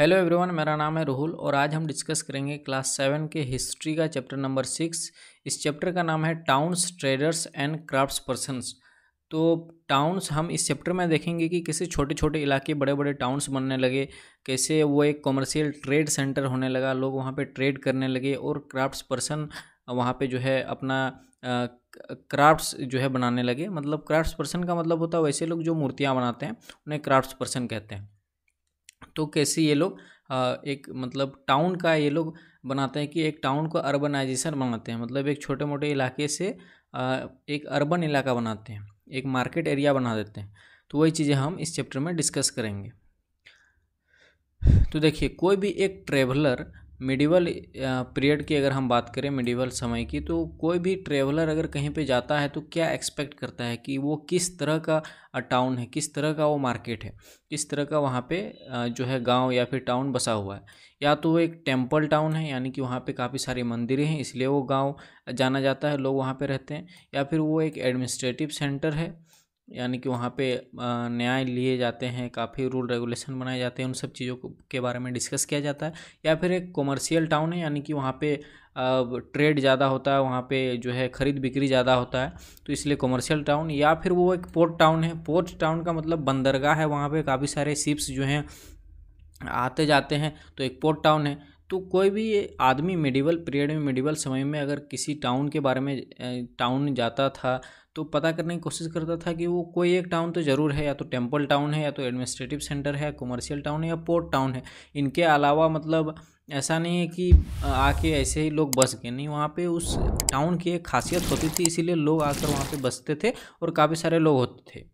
hello everyone मेरा नाम है राहुल और आज हम डिस्कस करेंगे क्लास सेवन के हिस्ट्री का चैप्टर नंबर सिक्स इस चैप्टर का नाम है towns traders and crafts persons तो टाउन्स हम इस चैप्टर में देखेंगे कि कैसे छोटे छोटे इलाके बड़े बड़े टाउन्स बनने लगे कैसे वो एक कॉमर्शियल ट्रेड सेंटर होने लगा लोग वहाँ पर ट्रेड करने लगे और क्राफ्ट्स पर्सन वहाँ पर जो है अपना क्राफ्ट्स जो है बनाने लगे मतलब क्राफ्ट्स पर्सन का मतलब होता है वैसे लोग जो मूर्तियाँ बनाते हैं उन्हें क्राफ्ट्स पर्सन कहते हैं तो कैसे ये लोग एक मतलब टाउन का ये लोग बनाते हैं कि एक टाउन को अर्बनाइजेशन बनाते हैं मतलब एक छोटे मोटे इलाके से एक अर्बन इलाका बनाते हैं एक मार्केट एरिया बना देते हैं तो वही चीज़ें हम इस चैप्टर में डिस्कस करेंगे तो देखिए कोई भी एक ट्रेवलर मिडिवल पीरियड की अगर हम बात करें मिडिवल समय की तो कोई भी ट्रेवलर अगर कहीं पे जाता है तो क्या एक्सपेक्ट करता है कि वो किस तरह का टाउन है किस तरह का वो मार्केट है किस तरह का वहाँ पे जो है गांव या फिर टाउन बसा हुआ है या तो वो एक टेम्पल टाउन है यानी कि वहाँ पे काफ़ी सारे मंदिरें हैं इसलिए वो गाँव जाना जाता है लोग वहाँ पर रहते हैं या फिर वो एक एडमिनिस्ट्रेटिव सेंटर है यानी कि वहाँ पे न्याय लिए जाते हैं काफ़ी रूल रेगुलेशन बनाए जाते हैं उन सब चीज़ों के बारे में डिस्कस किया जाता है या फिर एक कॉमर्शियल टाउन है यानी कि वहाँ पे ट्रेड ज़्यादा होता है वहाँ पे जो है ख़रीद बिक्री ज़्यादा होता है तो इसलिए कॉमर्शियल टाउन या फिर वो एक पोर्ट टाउन है पोर्ट टाउन का मतलब बंदरगाह है वहाँ पर काफ़ी सारे शिप्स जो हैं आते जाते हैं तो एक पोर्ट टाउन है तो कोई भी आदमी मेडिवल पीरियड में मेडिवल समय में अगर किसी टाउन के बारे में टाउन जाता था तो पता करने की कोशिश करता था कि वो कोई एक टाउन तो ज़रूर है या तो टेम्पल टाउन है या तो एडमिनिस्ट्रेटिव सेंटर है कमर्शियल टाउन है या पोर्ट टाउन है इनके अलावा मतलब ऐसा नहीं है कि आके ऐसे ही लोग बस गए नहीं वहाँ पे उस टाउन की एक खासियत होती थी इसीलिए लोग आकर वहाँ पे बसते थे और काफ़ी सारे लोग होते थे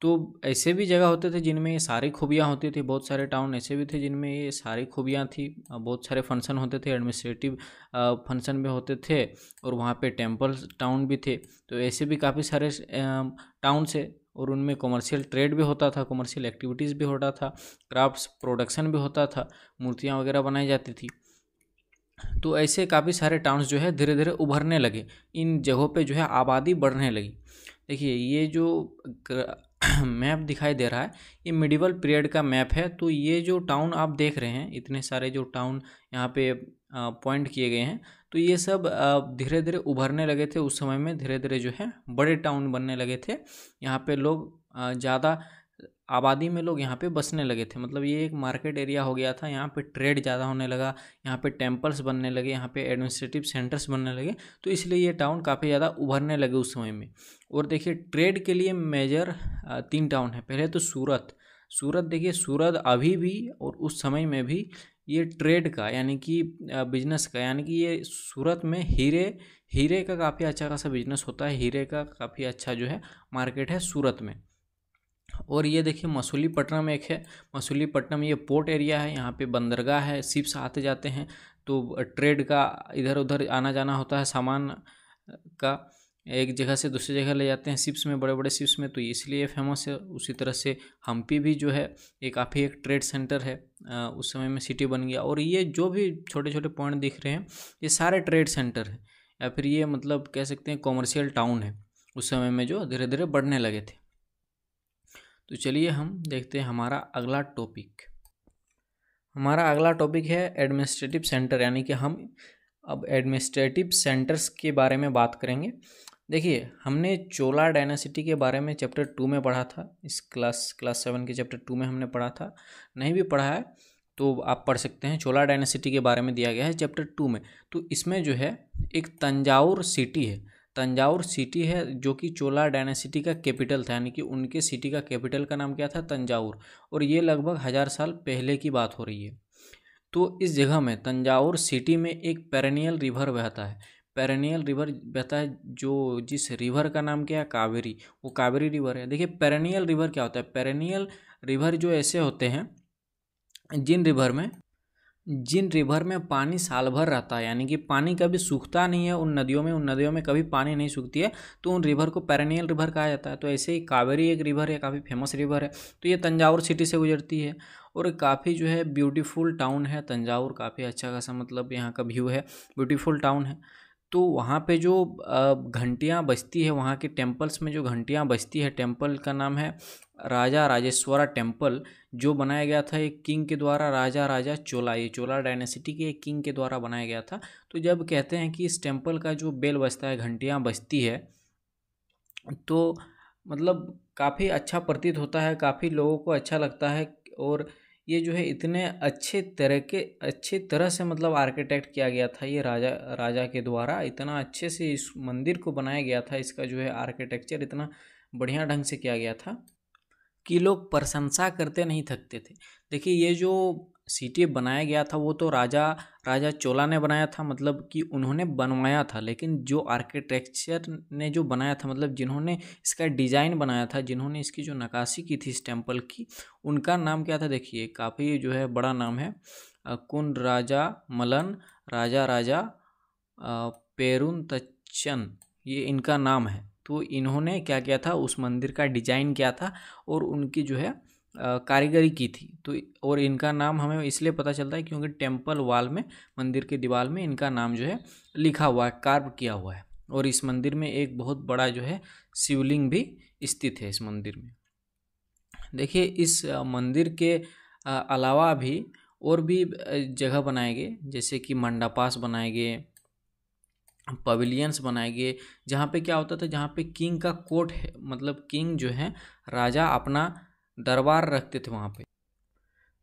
तो ऐसे भी जगह होते थे जिनमें ये सारी खूबियाँ होती थी बहुत सारे टाउन ऐसे भी थे जिनमें ये सारी खूबियाँ थी बहुत सारे फंक्शन होते थे एडमिनिस्ट्रेटिव फंक्शन भी होते थे और वहाँ पे टेम्पल टाउन भी थे तो ऐसे भी काफ़ी सारे टाउन से और उनमें कॉमर्शियल ट्रेड भी होता था कॉमर्शियल एक्टिविटीज़ भी होता था क्राफ्ट प्रोडक्शन भी होता था मूर्तियाँ वगैरह बनाई जाती थी तो ऐसे काफ़ी सारे टाउन्स जो है धीरे धीरे उभरने लगे इन जगहों पे जो है आबादी बढ़ने लगी देखिए ये जो मैप दिखाई दे रहा है ये मिडिवल पीरियड का मैप है तो ये जो टाउन आप देख रहे हैं इतने सारे जो टाउन यहाँ पे पॉइंट किए गए हैं तो ये सब धीरे धीरे उभरने लगे थे उस समय में धीरे धीरे जो है बड़े टाउन बनने लगे थे यहाँ पे लोग ज़्यादा आबादी में लोग यहाँ पे बसने लगे थे मतलब ये एक मार्केट एरिया हो गया था यहाँ पे ट्रेड ज़्यादा होने लगा यहाँ पे टेम्पल्स बनने लगे यहाँ पे एडमिनिस्ट्रेटिव सेंटर्स बनने लगे तो इसलिए ये टाउन काफ़ी ज़्यादा उभरने लगे उस समय में और देखिए ट्रेड के लिए मेजर तीन टाउन है पहले तो सूरत सूरत देखिए सूरत अभी भी और उस समय में भी ये ट्रेड का यानी कि बिजनेस का यानी कि ये सूरत में हीरे हीरे का काफ़ी अच्छा खासा बिजनेस होता है हीरे का काफ़ी अच्छा जो है मार्केट है सूरत में और ये देखिए मसूलीपट्टनम एक है मसूलीपट्टनम ये पोर्ट एरिया है यहाँ पे बंदरगाह है शिप्स आते जाते हैं तो ट्रेड का इधर उधर आना जाना होता है सामान का एक जगह से दूसरी जगह ले जाते हैं शिप्स में बड़े बड़े शिप्स में तो इसलिए फेमस है उसी तरह से हम्पी भी जो है ये काफ़ी एक ट्रेड सेंटर है आ, उस समय में सिटी बन गया और ये जो भी छोटे छोटे पॉइंट दिख रहे हैं ये सारे ट्रेड सेंटर है या फिर ये मतलब कह सकते हैं कॉमर्शियल टाउन है उस समय में जो धीरे धीरे बढ़ने लगे थे तो चलिए हम देखते हैं हमारा अगला टॉपिक हमारा अगला टॉपिक है एडमिनिस्ट्रेटिव सेंटर यानी कि हम अब एडमिनिस्ट्रेटिव सेंटर्स के बारे में बात करेंगे देखिए हमने चोला डायनासिटी के बारे में चैप्टर टू में पढ़ा था इस क्लास क्लास सेवन के चैप्टर टू में हमने पढ़ा था नहीं भी पढ़ा है तो आप पढ़ सकते हैं चोला डायनासिटी के बारे में दिया गया है चैप्टर टू में तो इसमें जो है एक तंजावर सिटी है तंजावर सिटी है जो कि चोला डायनेसिटी का कैपिटल था यानी कि उनके सिटी का कैपिटल का नाम क्या था तंजावर और ये लगभग हज़ार साल पहले की बात हो रही है तो इस जगह में तंजावर सिटी में एक पेरेनियल रिवर बहता है पेरेनियल रिवर बहता है जो जिस रिवर का नाम क्या है कावेरी वो कावेरी रिवर है देखिए पेरेनियल रिवर क्या होता है पेरेनियल रिवर जो ऐसे होते हैं जिन रिवर में जिन रिवर में पानी साल भर रहता है यानी कि पानी कभी सूखता नहीं है उन नदियों में उन नदियों में कभी पानी नहीं सूखती है तो उन रिवर को पेरेनियल रिवर कहा जाता है तो ऐसे ही कावेरी एक रिवर है काफ़ी फेमस रिवर है तो ये तंजावुर सिटी से गुजरती है और काफ़ी जो है ब्यूटीफुल टाउन है तंजावुर काफ़ी अच्छा खासा मतलब यहाँ का व्यू है ब्यूटीफुल टाउन है तो वहाँ पे जो घंटियाँ बजती है वहाँ के टेम्पल्स में जो घंटियाँ बजती है टेम्पल का नाम है राजा राजेश्वरा टेम्पल जो बनाया गया था एक किंग के द्वारा राजा राजा चोला ये चोला डायनेसिटी के एक किंग के द्वारा बनाया गया था तो जब कहते हैं कि इस टेम्पल का जो बेल बजता है घंटियाँ बजती है तो मतलब काफ़ी अच्छा प्रतीत होता है काफ़ी लोगों को अच्छा लगता है और ये जो है इतने अच्छे तरह के अच्छे तरह से मतलब आर्किटेक्ट किया गया था ये राजा राजा के द्वारा इतना अच्छे से इस मंदिर को बनाया गया था इसका जो है आर्किटेक्चर इतना बढ़िया ढंग से किया गया था कि लोग प्रशंसा करते नहीं थकते थे देखिए ये जो सिटी बनाया गया था वो तो राजा राजा चोला ने बनाया था मतलब कि उन्होंने बनवाया था लेकिन जो आर्किटेक्चर ने जो बनाया था मतलब जिन्होंने इसका डिज़ाइन बनाया था जिन्होंने इसकी जो नकाशी की थी इस टेम्पल की उनका नाम क्या था देखिए काफ़ी जो है बड़ा नाम है कुन राजा मलन राजा राजा पेरुन तच्चन ये इनका नाम है तो इन्होंने क्या किया था उस मंदिर का डिजाइन किया था और उनकी जो है कारीगरी की थी तो और इनका नाम हमें इसलिए पता चलता है क्योंकि टेम्पल वाल में मंदिर के दीवार में इनका नाम जो है लिखा हुआ है कार्व किया हुआ है और इस मंदिर में एक बहुत बड़ा जो है शिवलिंग भी स्थित है इस मंदिर में देखिए इस मंदिर के अलावा भी और भी जगह बनाए गए जैसे कि मंडापास बनाए गए पवेलियंस बनाए गए जहाँ पे क्या होता था जहाँ पे किंग का कोर्ट है मतलब किंग जो है राजा अपना दरबार रखते थे वहाँ पे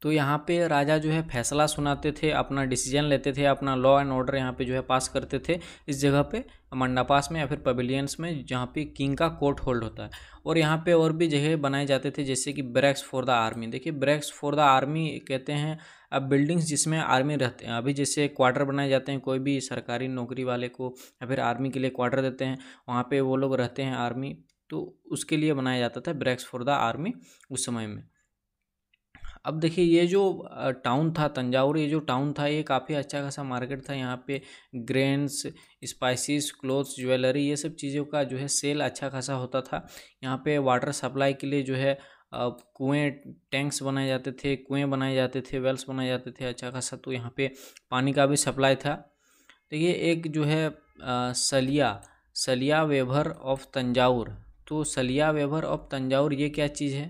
तो यहाँ पे राजा जो है फैसला सुनाते थे अपना डिसीजन लेते थे अपना लॉ एंड ऑर्डर यहाँ पे जो है पास करते थे इस जगह पे मंडापास में या फिर पवेलियंस में जहाँ पे किंग का कोर्ट होल्ड होता है और यहाँ पे और भी जगह बनाए जाते थे जैसे कि ब्रैक्स फॉर द आर्मी देखिए ब्रैक्स फॉर द आर्मी कहते हैं अब बिल्डिंग्स जिसमें आर्मी रहते हैं अभी जैसे क्वार्टर बनाए जाते हैं कोई भी सरकारी नौकरी वाले को या फिर आर्मी के लिए क्वार्टर देते हैं वहाँ पर वो लोग रहते हैं आर्मी तो उसके लिए बनाया जाता था ब्रैक्स फॉर द आर्मी उस समय में अब देखिए ये जो टाउन था तंजावर ये जो टाउन था ये काफ़ी अच्छा खासा मार्केट था यहाँ पे ग्रेन्स स्पाइसेस क्लोथ्स ज्वेलरी ये सब चीज़ों का जो है सेल अच्छा खासा होता था यहाँ पे वाटर सप्लाई के लिए जो है कुएं टैंक्स बनाए जाते थे कुएं बनाए जाते थे वेल्स बनाए जाते थे अच्छा खासा तो यहाँ पे पानी का भी सप्लाई था देखिए एक जो है सलिया सलिया वेभर ऑफ तंजावर तो सलिया वेभर ऑफ तंजावर ये क्या चीज़ है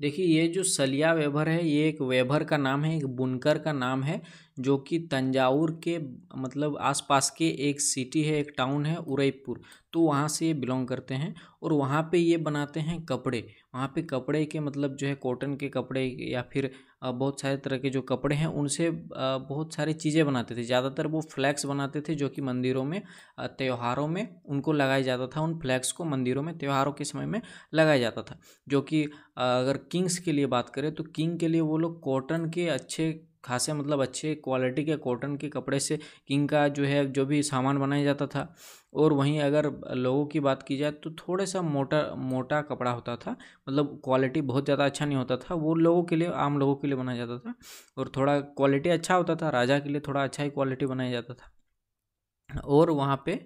देखिए ये जो सलिया वेभर है ये एक वेभर का नाम है एक बुनकर का नाम है जो कि तंजावर के मतलब आसपास के एक सिटी है एक टाउन है उरईपुर तो वहाँ से ये बिलोंग करते हैं और वहाँ पे ये बनाते हैं कपड़े वहाँ पे कपड़े के मतलब जो है कॉटन के कपड़े या फिर बहुत सारे तरह के जो कपड़े हैं उनसे बहुत सारी चीज़ें बनाते थे ज़्यादातर वो फ्लैक्स बनाते थे जो कि मंदिरों में त्यौहारों में उनको लगाया जाता था उन फ्लैक्स को मंदिरों में त्यौहारों के समय में लगाया जाता था जो कि अगर किंग्स के लिए बात करें तो किंग के लिए वो लोग कॉटन के अच्छे खासे मतलब अच्छे क्वालिटी के कॉटन के कपड़े से किंग का जो है जो भी सामान बनाया जाता था और वहीं अगर लोगों की बात की जाए तो थोड़ा सा मोटा मोटा कपड़ा होता था मतलब क्वालिटी बहुत ज़्यादा अच्छा नहीं होता था वो लोगों के लिए आम लोगों के लिए बनाया जाता था और थोड़ा क्वालिटी अच्छा होता था राजा के लिए थोड़ा अच्छा ही क्वालिटी बनाया जाता था और वहाँ पे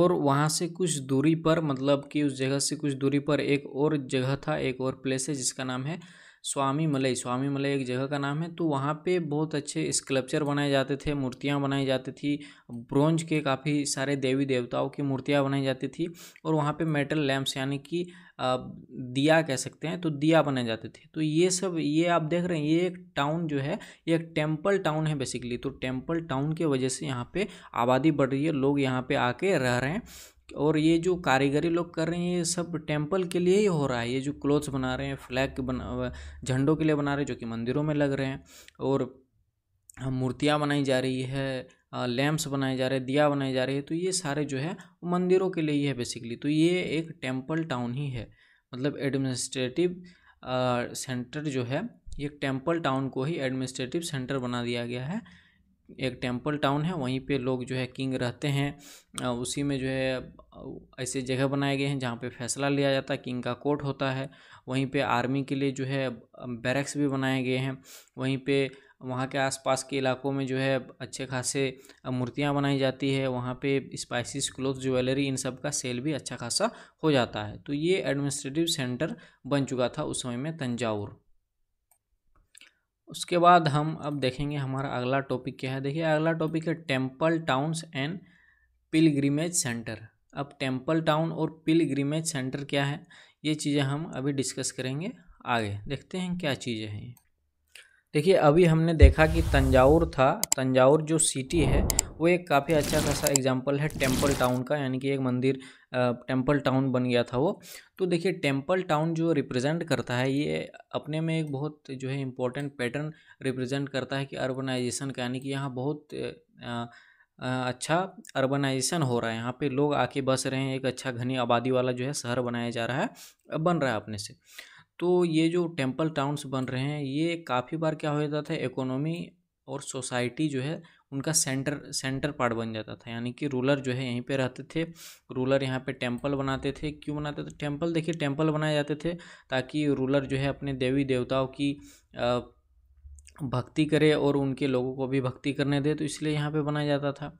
और वहाँ से कुछ दूरी पर मतलब कि उस जगह से कुछ दूरी पर एक और जगह था एक और प्लेस है जिसका नाम है स्वामी मलई स्वामी मलई एक जगह का नाम है तो वहाँ पे बहुत अच्छे स्कल्पचर बनाए जाते थे मूर्तियाँ बनाई जाती थी ब्रोंज के काफ़ी सारे देवी देवताओं की मूर्तियाँ बनाई जाती थी और वहाँ पे मेटल लैम्प्स यानी कि दिया कह सकते हैं तो दिया बनाए जाते थे तो ये सब ये आप देख रहे हैं ये एक टाउन जो है ये एक टेम्पल टाउन है बेसिकली तो टेम्पल टाउन के वजह से यहाँ पर आबादी बढ़ रही है लोग यहाँ पर आके रह रहे हैं और ये जो कारीगरी लोग कर रहे हैं ये सब टेम्पल के लिए ही हो रहा है ये जो क्लोथ्स बना रहे हैं फ्लैग बना झंडों के लिए बना रहे हैं जो कि मंदिरों में लग रहे हैं और मूर्तियाँ बनाई जा रही है लैम्प्स बनाए जा रहे हैं दिया बनाई जा रही है तो ये सारे जो है मंदिरों के लिए ही है बेसिकली तो ये एक टेम्पल टाउन ही है मतलब एडमिनिस्ट्रेटिव सेंटर जो है ये टेम्पल टाउन को ही एडमिनिस्ट्रेटिव सेंटर बना दिया गया है एक टेम्पल टाउन है वहीं पे लोग जो है किंग रहते हैं उसी में जो है ऐसे जगह बनाए गए हैं जहाँ पे फैसला लिया जाता है किंग का कोर्ट होता है वहीं पे आर्मी के लिए जो है बैरक्स भी बनाए गए हैं वहीं पे वहाँ के आसपास के इलाकों में जो है अच्छे खासे मूर्तियाँ बनाई जाती है वहाँ पे स्पाइसिस क्लोथ ज्वेलरी इन सब का सेल भी अच्छा खासा हो जाता है तो ये एडमिनिस्ट्रेटिव सेंटर बन चुका था उस समय में तंजावुर उसके बाद हम अब देखेंगे हमारा अगला टॉपिक क्या है देखिए अगला टॉपिक है temple towns and pilgrimage centre अब टेम्पल टाउन और पिलग्रीमेज सेंटर क्या है ये चीज़ें हम अभी डिस्कस करेंगे आगे देखते हैं क्या चीज़ें हैं ये देखिए अभी हमने देखा कि तंजावर था तंजावर जो सिटी है वो एक काफ़ी अच्छा खासा एग्जाम्पल है टेम्पल टाउन का यानी कि एक मंदिर टेम्पल टाउन बन गया था वो तो देखिए टेम्पल टाउन जो रिप्रेजेंट करता है ये अपने में एक बहुत जो है इम्पोर्टेंट पैटर्न रिप्रेजेंट करता है कि अर्बनाइजेशन का यानी कि यहाँ बहुत आ, अच्छा अर्बनाइजेशन हो रहा है यहाँ पे लोग आके बस रहे हैं एक अच्छा घनी आबादी वाला जो है शहर बनाया जा रहा है बन रहा है अपने से तो ये जो टेम्पल टाउन्स बन रहे हैं ये काफ़ी बार क्या हो जाता था इकोनॉमी और सोसाइटी जो है उनका सेंटर सेंटर पार्ट बन जाता था यानी कि रूलर जो है यहीं पे रहते थे रूलर यहाँ पे टेम्पल बनाते थे क्यों बनाते थे टेम्पल देखिए टेम्पल बनाए जाते थे ताकि रूलर जो है अपने देवी देवताओं की भक्ति करे और उनके लोगों को भी भक्ति करने दे तो इसलिए यहाँ पर बनाया जाता था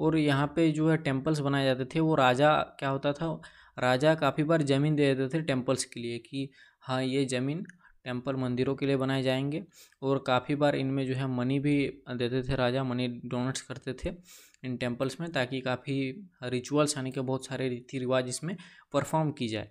और यहाँ पर जो है टेम्पल्स बनाए जाते थे वो राजा क्या होता था राजा काफ़ी बार ज़मीन दे देते थे टेम्पल्स के लिए कि हाँ ये ज़मीन टेम्पल मंदिरों के लिए बनाए जाएंगे और काफ़ी बार इनमें जो है मनी भी देते थे राजा मनी डोनेट्स करते थे इन टेम्पल्स में ताकि काफ़ी रिचुअल्स यानी कि बहुत सारे रीति रिवाज इसमें परफॉर्म की जाए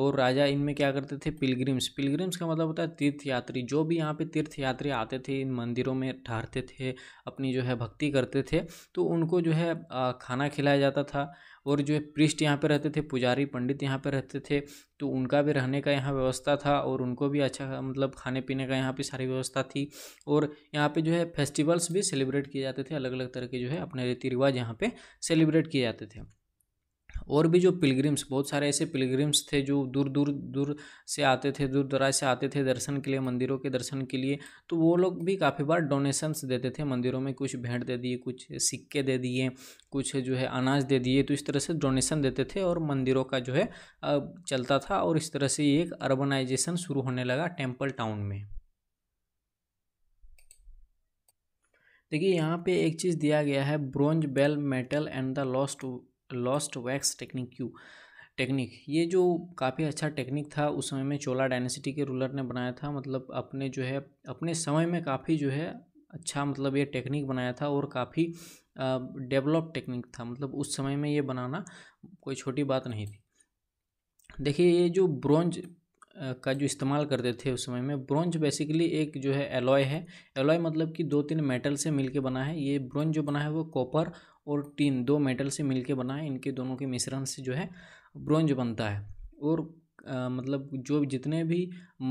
और राजा इनमें क्या करते थे पिलग्रिम्स पिलग्रिम्स का मतलब होता है तीर्थ यात्री जो भी यहाँ पे तीर्थ यात्री आते थे इन मंदिरों में ठहरते थे अपनी जो है भक्ति करते थे तो उनको जो है खाना खिलाया जाता था और जो है पृष्ठ यहाँ पर रहते थे पुजारी पंडित यहाँ पर रहते थे तो उनका भी रहने का यहाँ व्यवस्था था और उनको भी अच्छा मतलब खाने पीने का यहाँ पे सारी व्यवस्था थी और यहाँ पे जो है फेस्टिवल्स भी सेलिब्रेट किए जाते थे अलग अलग तरह के जो है अपने रीति रिवाज यहाँ पे सेलिब्रेट किए जाते थे और भी जो पिलग्रिम्स बहुत सारे ऐसे पिलग्रिम्स थे जो दूर दूर दूर से आते थे दूर दराज से आते थे दर्शन के लिए मंदिरों के दर्शन के लिए तो वो लोग भी काफ़ी बार डोनेशंस देते थे मंदिरों में कुछ भेंट दे दिए कुछ सिक्के दे दिए कुछ जो है अनाज दे दिए तो इस तरह से डोनेशन देते थे और मंदिरों का जो है चलता था और इस तरह से एक अर्बनाइजेशन शुरू होने लगा टेम्पल टाउन में देखिए यहाँ पे एक चीज़ दिया गया है bronze bell metal and the lost lost wax technique क्यू टेक्निक ये जो काफ़ी अच्छा टेक्निक था उस समय में चोला डायनेसिटी के रूलर ने बनाया था मतलब अपने जो है अपने समय में काफ़ी जो है अच्छा मतलब ये टेक्निक बनाया था और काफ़ी डेवलप टेक्निक था मतलब उस समय में ये बनाना कोई छोटी बात नहीं थी देखिए ये जो ब्रॉन्ज का जो इस्तेमाल करते थे उस समय में ब्रॉन्ज बेसिकली एक जो है एलॉय है एलॉय मतलब कि दो तीन मेटल से मिलके बना है ये ब्रॉन्ज जो बना है वो कॉपर और टीन दो मेटल से मिल बना है इनके दोनों के मिश्रण से जो है ब्रोंज बनता है और आ, मतलब जो जितने भी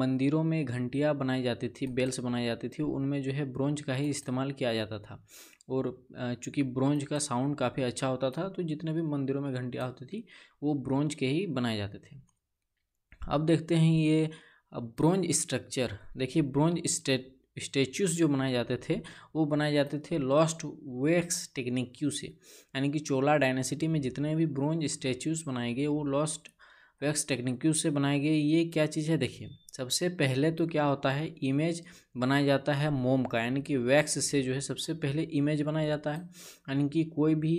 मंदिरों में घंटियाँ बनाई जाती थी बेल्स बनाई जाती थी उनमें जो है ब्रोंज का ही इस्तेमाल किया जाता था और चूंकि ब्रोंज का साउंड काफ़ी अच्छा होता था तो जितने भी मंदिरों में घंटियाँ होती थी वो ब्रोंज के ही बनाए जाते थे अब देखते हैं ये ब्रोंज स्ट्रक्चर देखिए ब्रोंज स्टेट स्टैचूज जो बनाए जाते थे वो बनाए जाते थे लॉस्ट वेक्स टेक्निक्यू से यानी कि चोला डायनेसिटी में जितने भी ब्रोंज स्टेच्यूज बनाए गए वो लॉस्ट वेक्स टेक्निक्यू से बनाए गए ये क्या चीज़ है देखिए सबसे पहले तो क्या होता है इमेज बनाया जाता है मोम का यानी कि वैक्स से जो है सबसे पहले इमेज बनाया जाता है यानी कि कोई भी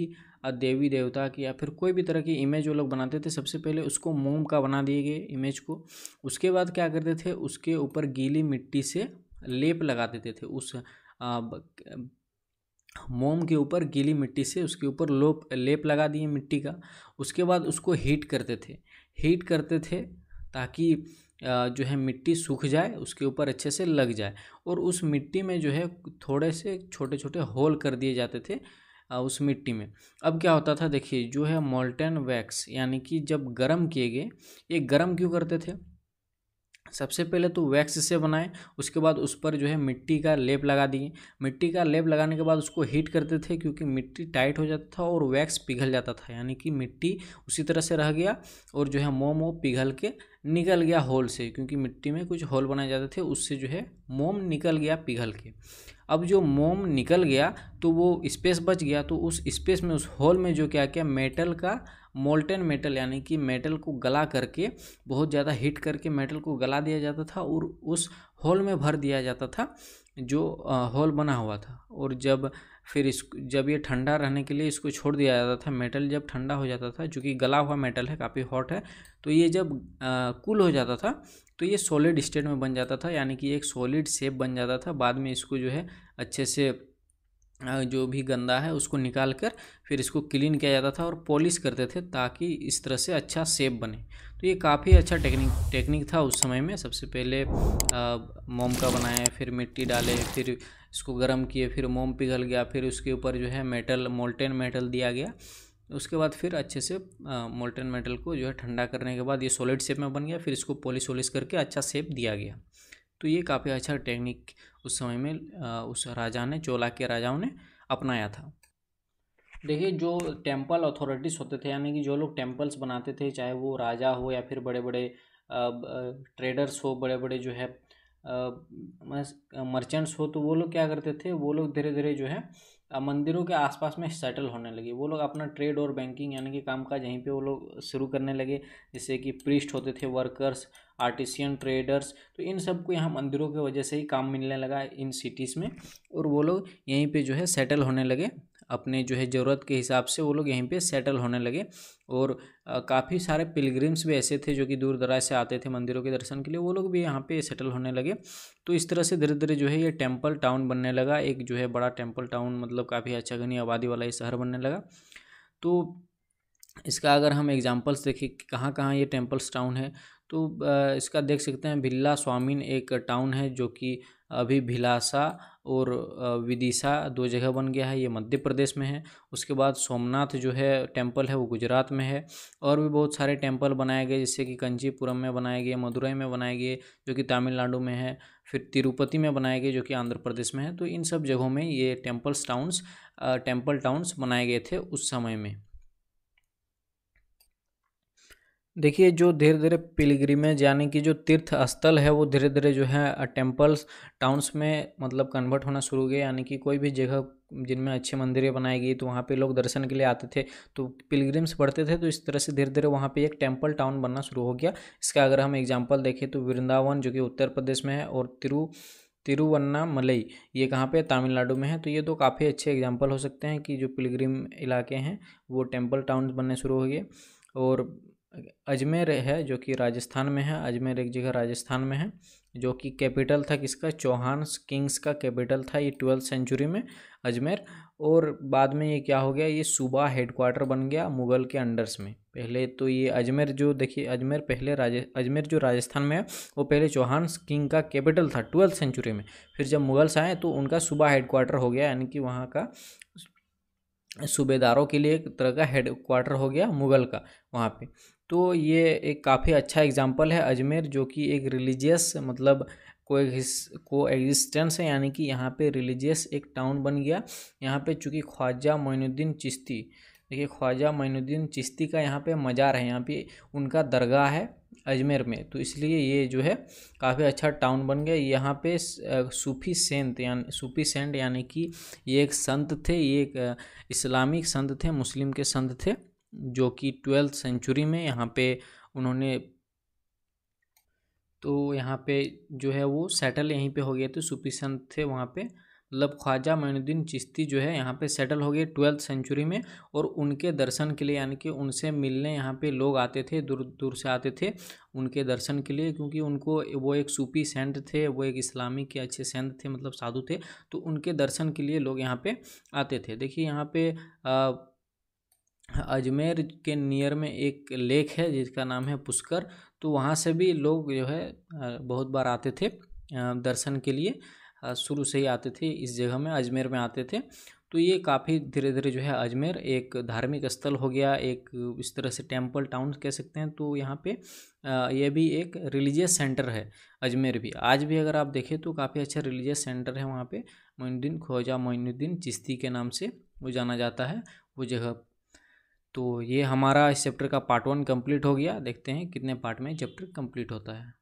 देवी देवता की या फिर कोई भी तरह की इमेज वो लोग बनाते थे सबसे पहले उसको मोम का बना दिए गए इमेज को उसके बाद क्या करते थे उसके ऊपर गीली मिट्टी से लेप लगा देते थे उस मोम के ऊपर गीली मिट्टी से उसके ऊपर लोप लेप लगा दिए मिट्टी का उसके बाद उसको हीट करते थे हीट करते थे ताकि जो है मिट्टी सूख जाए उसके ऊपर अच्छे से लग जाए और उस मिट्टी में जो है थोड़े से छोटे छोटे होल कर दिए जाते थे उस मिट्टी में अब क्या होता था देखिए जो है मोल्टन वैक्स यानी कि जब गर्म किए गए ये गर्म क्यों करते थे सबसे पहले तो वैक्स से बनाएं उसके बाद उस पर जो है मिट्टी का लेप लगा दिए मिट्टी का लेप लगाने के बाद उसको हीट करते थे क्योंकि मिट्टी टाइट हो जाता था और वैक्स पिघल जाता था यानी कि मिट्टी उसी तरह से रह गया और जो है मोम वो पिघल के निकल गया होल से क्योंकि मिट्टी में कुछ होल बनाए जाते थे उससे जो है मोम निकल गया पिघल के अब जो मोम निकल गया तो वो स्पेस बच गया तो उस स्पेस में उस होल में जो क्या क्या मेटल का मोल्टेन मेटल यानी कि मेटल को गला करके बहुत ज़्यादा हीट करके मेटल को गला दिया जाता था और उस होल में भर दिया जाता था जो होल बना हुआ था और जब फिर इस जब ये ठंडा रहने के लिए इसको छोड़ दिया जाता था मेटल जब ठंडा हो जाता था जो कि गला हुआ मेटल है काफ़ी हॉट है तो ये जब कूल हो जाता था तो ये सॉलिड स्टेट में बन जाता था यानी कि एक सॉलिड शेप बन जाता था बाद में इसको जो है अच्छे से जो भी गंदा है उसको निकाल कर फिर इसको क्लीन किया जाता था और पॉलिश करते थे ताकि इस तरह से अच्छा सेप बने तो ये काफ़ी अच्छा टेक्निक टेक्निक था उस समय में सबसे पहले मोम का बनाए फिर मिट्टी डाले फिर इसको गर्म किए फिर मोम पिघल गया फिर उसके ऊपर जो है मेटल मोल्टेन मेटल दिया गया उसके बाद फिर अच्छे से मोल्टेन मेटल को जो है ठंडा करने के बाद ये सॉलिड शेप में बन गया फिर इसको पॉलिश वॉलिश करके अच्छा शेप दिया गया तो ये काफ़ी अच्छा टेक्निक उस समय में उस राजा ने चोला के राजाओं ने अपनाया था देखिए जो टेम्पल अथॉरिटीज़ होते थे यानी कि जो लोग टेम्पल्स बनाते थे चाहे वो राजा हो या फिर बड़े बड़े ट्रेडर्स हो बड़े बड़े जो है मर्चेंट्स हो तो वो लोग क्या करते थे वो लोग धीरे धीरे जो है मंदिरों के आसपास में सेटल होने लगे वो लोग अपना ट्रेड और बैंकिंग यानी कि कामकाज यहीं पे वो लोग शुरू करने लगे जैसे कि प्रिस्ट होते थे वर्कर्स आर्टिसियन ट्रेडर्स तो इन सब को यहाँ मंदिरों की वजह से ही काम मिलने लगा इन सिटीज़ में और वो लोग यहीं पे जो है सेटल होने लगे अपने जो है ज़रूरत के हिसाब से वो लोग यहीं पे सेटल होने लगे और काफ़ी सारे पिलग्रिम्स भी ऐसे थे जो कि दूर दराज से आते थे मंदिरों के दर्शन के लिए वो लोग भी यहाँ पे सेटल होने लगे तो इस तरह से धीरे धीरे जो है ये टेम्पल टाउन बनने लगा एक जो है बड़ा टेम्पल टाउन मतलब काफ़ी अच्छा घनी आबादी वाला ये शहर बनने लगा तो इसका अगर हम एग्जाम्पल्स देखें कि कहाँ कहाँ ये टेम्पल्स टाउन है तो इसका देख सकते हैं भिल्ला स्वामीन एक टाउन है जो कि अभी भिलासा और विदिशा दो जगह बन गया है ये मध्य प्रदेश में है उसके बाद सोमनाथ जो है टेम्पल है वो गुजरात में है और भी बहुत सारे टेम्पल बनाए गए जैसे कि कंजीपुरम में बनाए गए मदुरई में बनाए गए जो कि तमिलनाडु में है फिर तिरुपति में बनाए गए जो कि आंध्र प्रदेश में है तो इन सब जगहों में ये टेम्पल्स टाउन्स टेम्पल टाउन्स बनाए गए थे उस समय में देखिए जो धीरे धीरे पिलग्रिमेज यानी कि जो तीर्थ स्थल है वो धीरे धीरे जो है टेम्पल्स टाउन्स में मतलब कन्वर्ट होना शुरू हो गया यानी कि कोई भी जगह जिनमें अच्छे मंदिरें बनाई गई तो वहाँ पे लोग दर्शन के लिए आते थे तो पिलग्रिम्स बढ़ते थे तो इस तरह से धीरे धीरे वहाँ पे एक टेम्पल टाउन बनना शुरू हो गया इसका अगर हम एग्जाम्पल देखें तो वृंदावन जो कि उत्तर प्रदेश में है और तिरु तिरुवन्ना मलई ये कहाँ पे तमिलनाडु में है तो ये तो काफ़ी अच्छे एग्जाम्पल हो सकते हैं कि जो पिलग्रिम इलाके हैं वो टेम्पल टाउन बनने शुरू हो गए और अजमेर है जो कि राजस्थान में है अजमेर एक जगह राजस्थान में है जो कि कैपिटल था किसका चौहान किंग्स का कैपिटल था ये ट्वेल्थ सेंचुरी में अजमेर और बाद में ये क्या हो गया ये सूबा हेडक्वार्टर बन गया मुगल के अंडर्स में पहले तो ये अजमेर जो देखिए अजमेर पहले राज अजमेर जो राजस्थान में है वो पहले चौहान किंग का कैपिटल था ट्वेल्थ सेंचुरी में फिर जब मुगल्स आए तो उनका सूबा हेडक्वार्टर हो गया यानी कि वहाँ का सूबेदारों के लिए एक तरह का हेड क्वार्टर हो गया मुग़ल का वहाँ पे तो ये एक काफ़ी अच्छा एग्जाम्पल है अजमेर जो कि एक रिलीजियस मतलब को को एग्जिस्टेंस है यानी कि यहाँ पे रिलीजियस एक टाउन बन गया यहाँ पे चूँकि ख्वाजा मोइनुद्दीन चिश्ती देखिए ख्वाजा मोइनुद्दीन चिश्ती का यहाँ पे मज़ार है यहाँ पे उनका दरगाह है अजमेर में तो इसलिए ये जो है काफ़ी अच्छा टाउन बन गया यहाँ पे सूफी सेंत यानी सूफी सेंट यानी कि ये एक संत थे ये एक इस्लामिक संत थे मुस्लिम के संत थे जो कि ट्वेल्थ सेंचुरी में यहाँ पे उन्होंने तो यहाँ पे जो है वो सेटल यहीं पे हो गए थे सूफी संत थे वहाँ पे मतलब ख्वाजा मोनुद्दीन चिश्ती जो है यहाँ पे सेटल हो गए ट्वेल्थ सेंचुरी में और उनके दर्शन के लिए यानी कि उनसे मिलने यहाँ पे लोग आते थे दूर दूर से आते थे उनके दर्शन के लिए क्योंकि उनको वो एक सूफी सेंट थे वो एक इस्लामी के अच्छे सेंट थे मतलब साधु थे तो उनके दर्शन के लिए लोग यहाँ पर आते थे देखिए यहाँ पे आ, अजमेर के नियर में एक लेक है जिसका नाम है पुष्कर तो वहाँ से भी लोग जो है बहुत बार आते थे दर्शन के लिए शुरू से ही आते थे इस जगह में अजमेर में आते थे तो ये काफ़ी धीरे धीरे जो है अजमेर एक धार्मिक स्थल हो गया एक इस तरह से टेम्पल टाउन कह सकते हैं तो यहाँ पे ये भी एक रिलीजियस सेंटर है अजमेर भी आज भी अगर आप देखें तो काफ़ी अच्छा रिलीजियस सेंटर है वहाँ पे मोइनुद्दीन खोजा मोइनुद्दीन चिश्ती के नाम से वो जाना जाता है वो जगह तो ये हमारा इस चैप्टर का पार्ट वन कम्प्लीट हो गया देखते हैं कितने पार्ट में चैप्टर कम्प्लीट होता है